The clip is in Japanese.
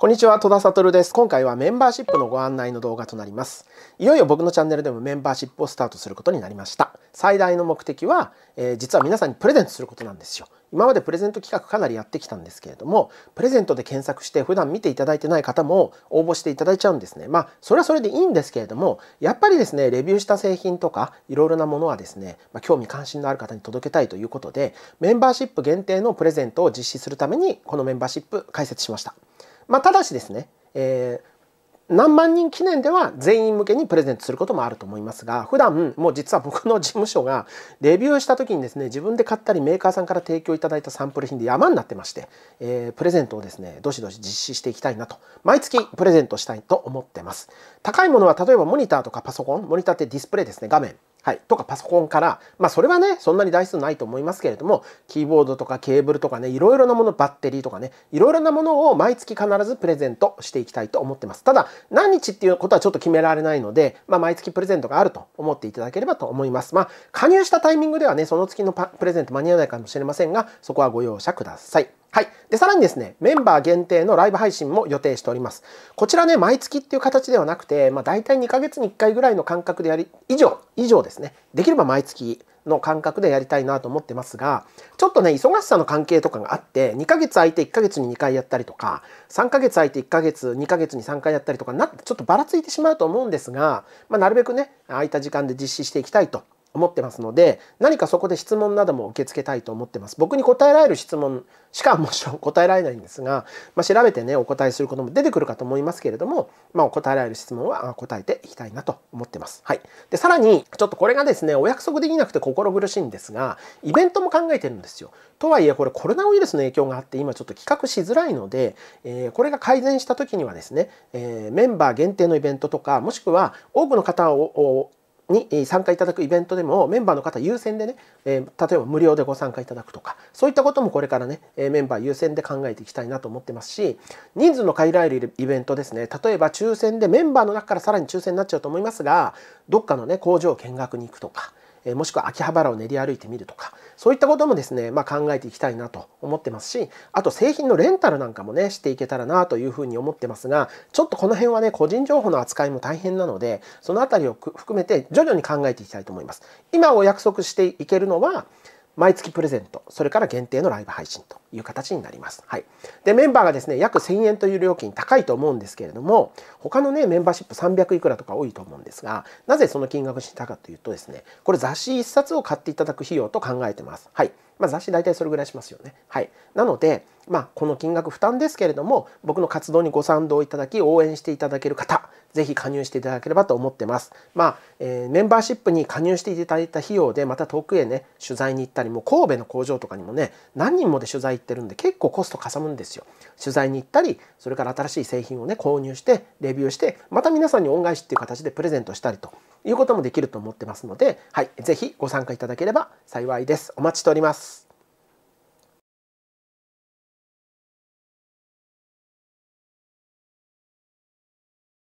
こんにちは戸田悟です今回はメンバーシップのご案内の動画となりますいよいよ僕のチャンネルでもメンバーシップをスタートすることになりました最大の目的は、えー、実は皆さんにプレゼントすることなんですよ今までプレゼント企画かなりやってきたんですけれどもプレゼントで検索して普段見ていただいてない方も応募していただいちゃうんですねまあそれはそれでいいんですけれどもやっぱりですねレビューした製品とかいろいろなものはですね、まあ、興味関心のある方に届けたいということでメンバーシップ限定のプレゼントを実施するためにこのメンバーシップ解説しましたまあ、ただしですね、えー、何万人記念では全員向けにプレゼントすることもあると思いますが普段もう実は僕の事務所がデビューした時にですね自分で買ったりメーカーさんから提供いただいたサンプル品で山になってまして、えー、プレゼントをですねどしどし実施していきたいなと毎月プレゼントしたいと思ってます高いものは例えばモニターとかパソコンモニターってディスプレイですね画面はい、とかパソコンから、まあ、それはねそんなに台数ないと思いますけれどもキーボードとかケーブルとかねいろいろなものバッテリーとかねいろいろなものを毎月必ずプレゼントしていきたいと思ってますただ何日っていうことはちょっと決められないので、まあ、毎月プレゼントがあると思っていただければと思いますまあ加入したタイミングではねその月のプレゼント間に合わないかもしれませんがそこはご容赦くださいはい。で、さらにですね、メンバー限定のライブ配信も予定しております。こちらね、毎月っていう形ではなくて、まあ、大体2ヶ月に1回ぐらいの間隔でやり、以上、以上ですね。できれば毎月の間隔でやりたいなと思ってますが、ちょっとね、忙しさの関係とかがあって、2ヶ月空いて1ヶ月に2回やったりとか、3ヶ月空いて1ヶ月、2ヶ月に3回やったりとかなって、ちょっとばらついてしまうと思うんですが、まあ、なるべくね、空いた時間で実施していきたいと思ってますので何かそこで質問なども受け付けたいと思ってます僕に答えられる質問しかもちろん答えられないんですが、まあ、調べてねお答えすることも出てくるかと思いますけれども、まあ、お答えられる質問は答えていきたいなと思ってます、はい、でさらにちょっとこれがですねお約束できなくて心苦しいんですがイベントも考えてるんですよとはいえこれコロナウイルスの影響があって今ちょっと企画しづらいので、えー、これが改善した時にはですね、えー、メンバー限定のイベントとかもしくは多くの方をに参加いただくイベントでもメンバーの方優先でね、え例えば無料でご参加いただくとかそういったこともこれからね、えメンバー優先で考えていきたいなと思ってますし人数の限られるイベントですね例えば抽選でメンバーの中からさらに抽選になっちゃうと思いますがどっかのね工場を見学に行くとか、えもしくは秋葉原を練り歩いてみるとかそういったこともですね、まあ、考えていきたいなと思ってますしあと製品のレンタルなんかもねしていけたらなというふうに思ってますがちょっとこの辺はね個人情報の扱いも大変なのでその辺りを含めて徐々に考えていきたいと思います。今お約束していけるのは毎月プレゼント、それから限定のライブ配信という形になります。はい。で、メンバーがですね、約1000円という料金高いと思うんですけれども、他のね、メンバーシップ300いくらとか多いと思うんですが、なぜその金額にしたかというとですね、これ雑誌1冊を買っていただく費用と考えてます。はい。まあ、雑誌大体それぐらいしますよね。はい、なので、まあ、この金額負担ですけれども僕の活動にご賛同いただき応援していただける方ぜひ加入していただければと思ってます。まあ、えー、メンバーシップに加入していただいた費用でまた遠くへね取材に行ったりも神戸の工場とかにもね何人もで取材行ってるんで結構コストかさむんですよ。取材に行ったりそれから新しい製品をね購入してレビューしてまた皆さんに恩返しっていう形でプレゼントしたりということもできると思ってますので、はい、ぜひご参加いただければ幸いです。お待ちしております。